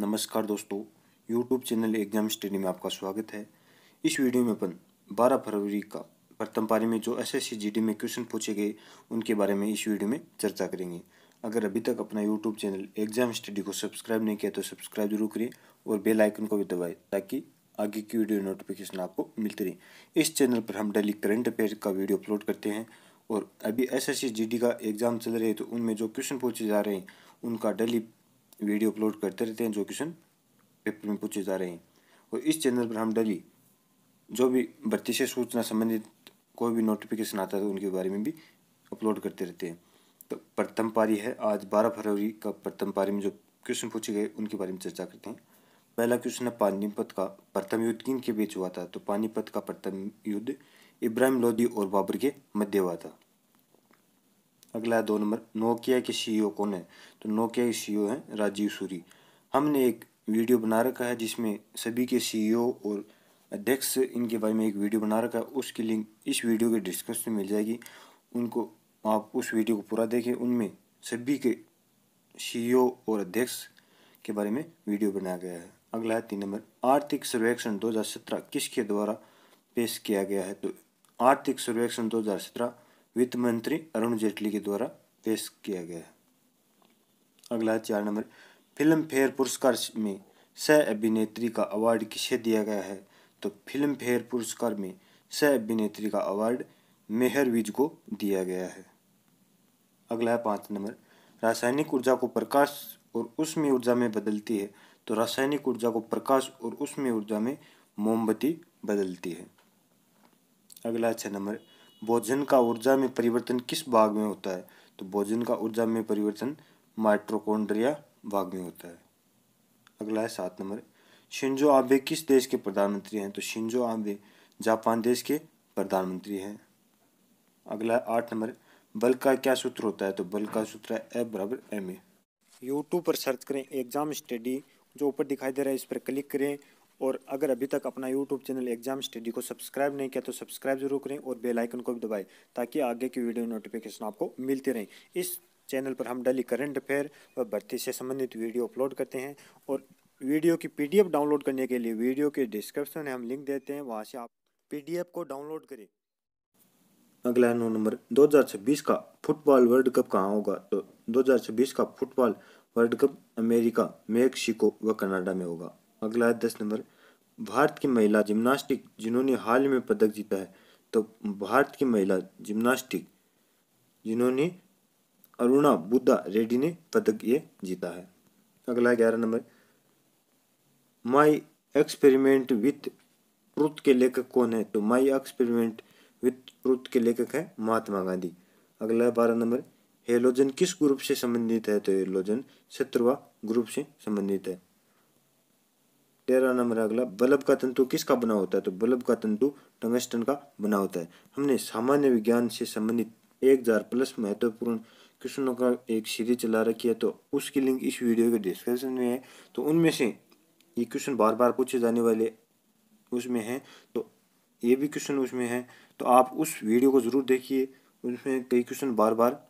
नमस्कार दोस्तों YouTube channel exam study में आपका स्वागत है इस वीडियो में अपन 12 फरवरी का प्रथम पारी में जो एस एस में क्वेश्चन पूछे गए उनके बारे में इस वीडियो में चर्चा करेंगे अगर अभी तक अपना YouTube चैनल एग्जाम स्टडी को सब्सक्राइब नहीं किया तो सब्सक्राइब जरूर करें और बेल आइकन को भी दबाएं ताकि आगे की वीडियो नोटिफिकेशन आपको मिलती रहे इस चैनल पर हम डेली करंट अफेयर का वीडियो अपलोड करते हैं और अभी एस एस का एग्ज़ाम चल रहे हैं तो उनमें जो क्वेश्चन पूछे जा रहे हैं उनका डेली वीडियो अपलोड करते रहते हैं जो क्वेश्चन पेपर में पूछे जा रहे हैं और इस चैनल पर हम डेली जो भी भर्ती से सूचना संबंधित कोई भी नोटिफिकेशन आता है तो उनके बारे में भी अपलोड करते रहते हैं तो प्रथम पारी है आज बारह फरवरी का प्रथम पारी में जो क्वेश्चन पूछे गए उनके बारे में चर्चा करते हैं पहला क्वेश्चन है पानीपत का प्रथम युद्ध किन के बीच हुआ था तो पानीपत का प्रथम युद्ध इब्राहिम लोदी और बाबर के मध्य हुआ था अगला है दो नंबर नोकिया के सीईओ e कौन है तो नोकिया के सीईओ e हैं राजीव सूरी हमने एक वीडियो बना रखा है जिसमें सभी के सीईओ e और अध्यक्ष इनके बारे में एक वीडियो बना रखा है उसकी लिंक इस वीडियो के डिस्क्रिप्शन में मिल जाएगी उनको आप उस वीडियो को पूरा देखें उनमें सभी के सी और अध्यक्ष के बारे में वीडियो बनाया गया है अगला है तीन नंबर आर्थिक सर्वेक्षण दो किसके द्वारा पेश किया गया है तो आर्थिक सर्वेक्षण दो वित्त मंत्री अरुण जेटली के द्वारा पेश किया गया अगला चार नंबर फिल्म फेयर पुरस्कार में सह अभिनेत्री का अवार्ड किसे दिया गया है तो फिल्म फेयर पुरस्कार में सह अभिनेत्री का अवार्ड मेहर विज को दिया गया है अगला है पाँच नंबर रासायनिक ऊर्जा को प्रकाश और उसमें ऊर्जा में बदलती है तो रासायनिक ऊर्जा को प्रकाश और उसमें ऊर्जा में मोमबत्ती बदलती है अगला छः नंबर भोजन का ऊर्जा में परिवर्तन किस भाग में होता है तो भोजन का ऊर्जा में परिवर्तन माइट्रोकोन्ड्रिया भाग में होता है अगला है सात नंबर शिंजो आबे किस देश के प्रधानमंत्री हैं तो शिंजो आबे जापान देश के प्रधानमंत्री हैं अगला है आठ नंबर बल का क्या सूत्र होता है तो बल का सूत्र है ए बराबर एम ए यूट्यूब पर सर्च करें एग्जाम स्टडी जो ऊपर दिखाई दे रहा है इस पर क्लिक करें और अगर अभी तक अपना यूट्यूब चैनल एग्जाम स्टडी को सब्सक्राइब नहीं किया तो सब्सक्राइब जरूर करें और बेल आइकन को भी दबाएं ताकि आगे की वीडियो नोटिफिकेशन आपको मिलती रहें इस चैनल पर हम डेली करंट अफेयर व भर्ती से संबंधित वीडियो अपलोड करते हैं और वीडियो की पीडीएफ डाउनलोड करने के लिए वीडियो के डिस्क्रिप्शन में हम लिंक देते हैं वहाँ से आप पीडीएफ को डाउनलोड करें अगला नौ नंबर 2026 का फुटबॉल वर्ल्ड कप कहाँ होगा तो 2026 का football world cup America Mexico व कनाडा में होगा अगला है दस नंबर भारत की महिला जिम्नास्टिक जिन्होंने हाल में पदक जीता है तो भारत की महिला जिम्नास्टिक जिन्होंने अरुणा बुद्धा रेड्डी ने पदक ये जीता है अगला ग्यारह number my experiment with truth के लेखक कौन है तो माई एक्सपेरिमेंट विथ ट्रुथ के लेखक है महात्मा गांधी अगला बारह नंबर हेलोजन किस ग्रुप से संबंधित है तो हेलोजन शत्रुवा ग्रुप से संबंधित है तेरह नंबर अगला बल्ब का तंतु किसका बना होता है तो बल्ब का तंतु टंगस्टन का बना होता है हमने सामान्य विज्ञान से संबंधित एक हजार प्लस महत्वपूर्ण क्वेश्चनों का एक सीरीज चला रखी है तो उसकी लिंक इस वीडियो के डिस्क्रिप्शन में है तो उनमें से ये क्वेश्चन बार बार पूछे जाने वाले उसमें हैं तो ये भी क्वेश्चन उसमें है तो आप उस वीडियो को ज़रूर देखिए उसमें कई क्वेश्चन बार बार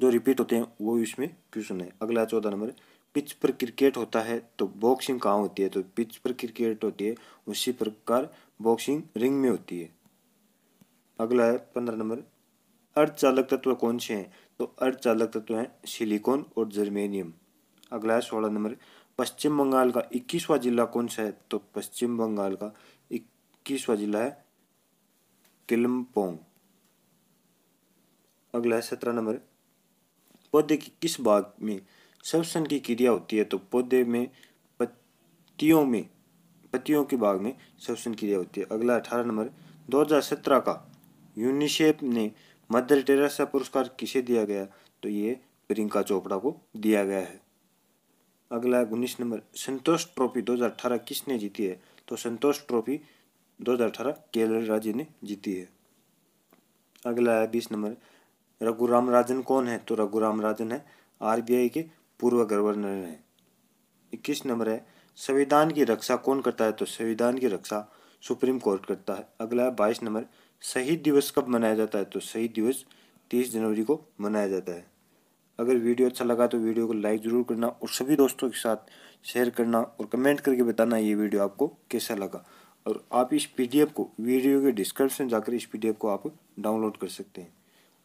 जो रिपीट होते हैं वो इसमें क्वेश्चन है अगला चौदह नंबर पिच पर क्रिकेट होता है तो बॉक्सिंग कहाँ होती है तो पिच पर क्रिकेट होती है उसी प्रकार बॉक्सिंग रिंग में होती है अगला है पंद्रह नंबर अर्धचालक तत्व कौन से हैं तो अर्धचालक तत्व हैं सिलिकॉन और जर्मेनियम अगला है सोलह नंबर पश्चिम बंगाल का इक्कीसवा जिला कौन सा है तो पश्चिम बंगाल का इक्कीसवा जिला है किलमपोंग अगला है सत्रह नंबर पौधे के किस भाग में श्वसन की क्रिया होती है तो पौधे में पत्तियों में पत्तियों के बाग में श्वसन क्रिया होती है अगला अठारह नंबर सत्रह का यूनिसेफ ने मदर टेरेसा पुरस्कार किसे दिया गया तो ये प्रियंका चोपड़ा को दिया गया है अगला उन्नीस नंबर संतोष ट्रॉफी 2018 किसने जीती है तो संतोष ट्रॉफी 2018 केरल राज्य ने जीती है अगला है बीस नंबर रघुराम राजन कौन है तो रघुराम राजन है आरबीआई के पूर्व गवर्नर है इक्कीस नंबर है संविधान की रक्षा कौन करता है तो संविधान की रक्षा सुप्रीम कोर्ट करता है अगला है बाईस नंबर शहीद दिवस कब मनाया जाता है तो शहीद दिवस तीस जनवरी को मनाया जाता है अगर वीडियो अच्छा लगा तो वीडियो को लाइक ज़रूर करना और सभी दोस्तों के साथ शेयर करना और कमेंट करके बताना ये वीडियो आपको कैसा लगा और आप इस पीडीएफ को वीडियो के डिस्क्रिप्शन जाकर इस पीडीएफ को आप डाउनलोड कर सकते हैं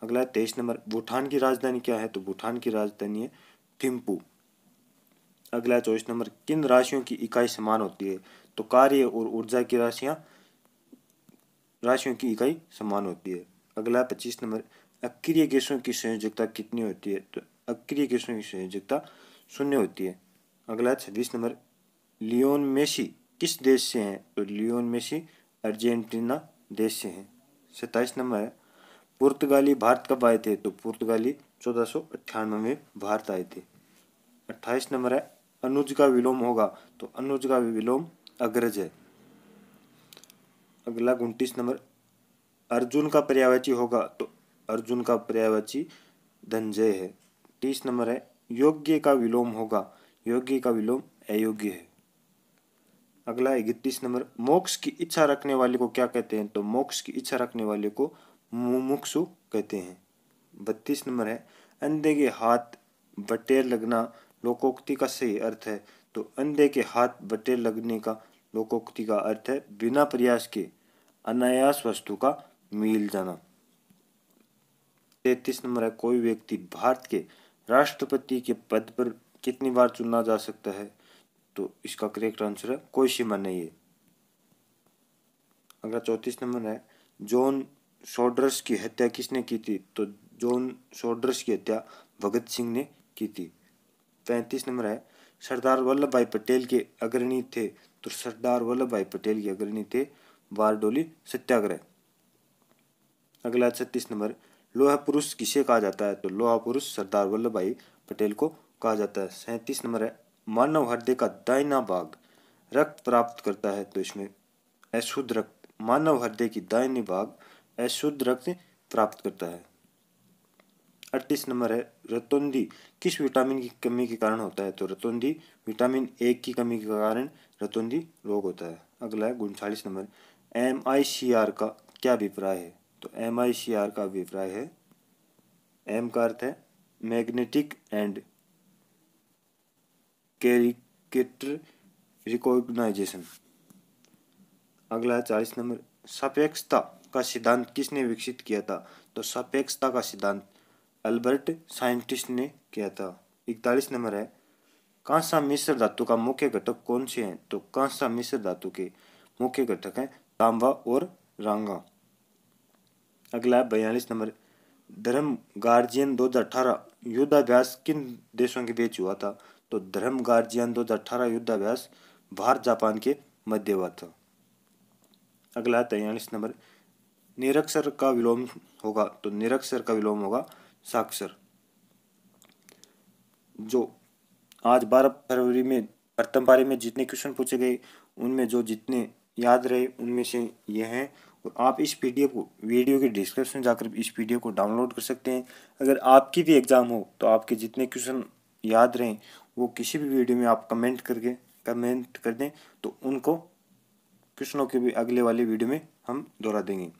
अगला है तेईस नंबर भूटान की राजधानी क्या है तो भूटान की राजधानी है थिम्पू अगला चौबीस नंबर किन राशियों की इकाई समान होती है तो कार्य और ऊर्जा की राशियाँ राशियों की इकाई समान होती है अगला पच्चीस नंबर अक्रिय गैसों की संयोजकता कितनी होती है तो अक्रिय गैसों की संयोजकता शून्य होती है अगला छब्बीस नंबर लियोन मेसी किस देश से हैं तो लियोन मेसी अर्जेंटीना देश से हैं सत्ताईस नंबर पुर्तगाली भारत कब आए थे तो पुर्तगाली चौदह सौ अट्ठानवे में भारत आए थे अट्ठाईस नंबर है अनुज का विलोम होगा तो अनुज का विलोम अग्रज है अगला उनतीस नंबर अर्जुन का पर्यावाची होगा तो अर्जुन का पर्यावाची धनजय है तीस नंबर है योग्य का विलोम होगा योग्य का विलोम अयोग्य है अगला इकतीस नंबर मोक्ष की इच्छा रखने वाले को क्या कहते हैं तो मोक्ष की इच्छा रखने वाले को मुमुक्षु कहते हैं बत्तीस नंबर है अंधे के हाथ बटेर लगना लोकोक्ति का सही अर्थ है तो अंधे के हाथ बटेर लगने का लोकोक्ति का अर्थ है बिना प्रयास के अनायास वस्तु का मिल जाना तैतीस नंबर है कोई व्यक्ति भारत के राष्ट्रपति के पद पर कितनी बार चुना जा सकता है तो इसका करेक्ट आंसर है कोई सीमा नहीं है अगला चौंतीस नंबर है जॉन सोड्रस की हत्या किसने की थी तो जॉन सोड्रस की हत्या भगत सिंह ने की थी पैंतीस नंबर है सरदार वल्लभ भाई पटेल के अग्रणी थे तो सरदार वल्लभ भाई पटेल के अग्रणी थे बारडोली सत्याग्रह अगला छत्तीस नंबर लोहा पुरुष किसे कहा जाता है तो लोहा पुरुष सरदार वल्लभ भाई पटेल को कहा जाता है सैंतीस नंबर है मानव हृदय का दाइना भाग रक्त प्राप्त करता है तो इसमें अशुद्ध रक्त मानव हृदय की दाइनी भाग अशुद्ध रक्त प्राप्त करता है अड़तीस नंबर है रतौंदी किस विटामिन की कमी के कारण होता है तो रतौंदी विटामिन ए की कमी के कारण रतौंदी रोग होता है अगला है उनचालीस number M I C R का क्या अभिप्राय है तो एम आई सी आर का अभिप्राय है एम का अर्थ है मैग्नेटिक एंड कैरिकेटर रिकॉग्नाइजेशन अगला है चालीस नंबर सापेक्षता का सिद्धांत किसने विकसित किया था तो सापेक्षता का सिद्धांत अल्बर्ट साइंटिस्ट ने किया था इकतालीस नंबर है कांसा मिश्र धातु का मुख्य घटक कौन से हैं तो कांसा मिश्र धातु के मुख्य घटक हैं तांबा और रांगा अगला बयालीस नंबर धर्म गार्जियन दो हजार अठारह युद्धाभ्यास किन देशों के बीच हुआ था तो धर्म गार्जियन दो हजार अठारह युद्धाभ्यास भारत जापान के मध्य हुआ था अगला तैयलीस नंबर निरक्षर का विलोम होगा तो निरक्षर का विलोम होगा साक्षर जो आज 12 फरवरी में प्रथम बारे में जितने क्वेश्चन पूछे गए उनमें जो जितने याद रहे उनमें से ये हैं और आप इस पीडीएफ को वीडियो के डिस्क्रिप्शन जाकर इस पीडीएफ को डाउनलोड कर सकते हैं अगर आपकी भी एग्ज़ाम हो तो आपके जितने क्वेश्चन याद रहें वो किसी भी वीडियो में आप कमेंट करके कमेंट कर दें तो उनको क्वेश्चनों के भी अगले वाले वीडियो में हम दोहरा देंगे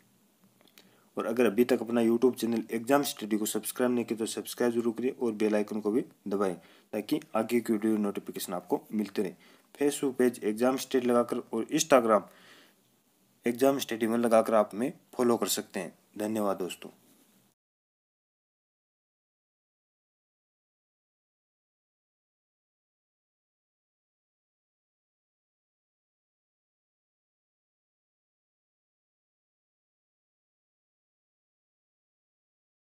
और अगर अभी तक अपना यूट्यूब चैनल एग्जाम स्टडी को सब्सक्राइब नहीं किया तो सब्सक्राइब जरूर करिए और बेल आइकन को भी दबाएं ताकि आगे की वीडियो नोटिफिकेशन आपको मिलते रहे फेसबुक पेज एग्जाम स्टडी लगाकर और इंस्टाग्राम एग्जाम स्टडी में लगाकर आप में फॉलो कर सकते हैं धन्यवाद दोस्तों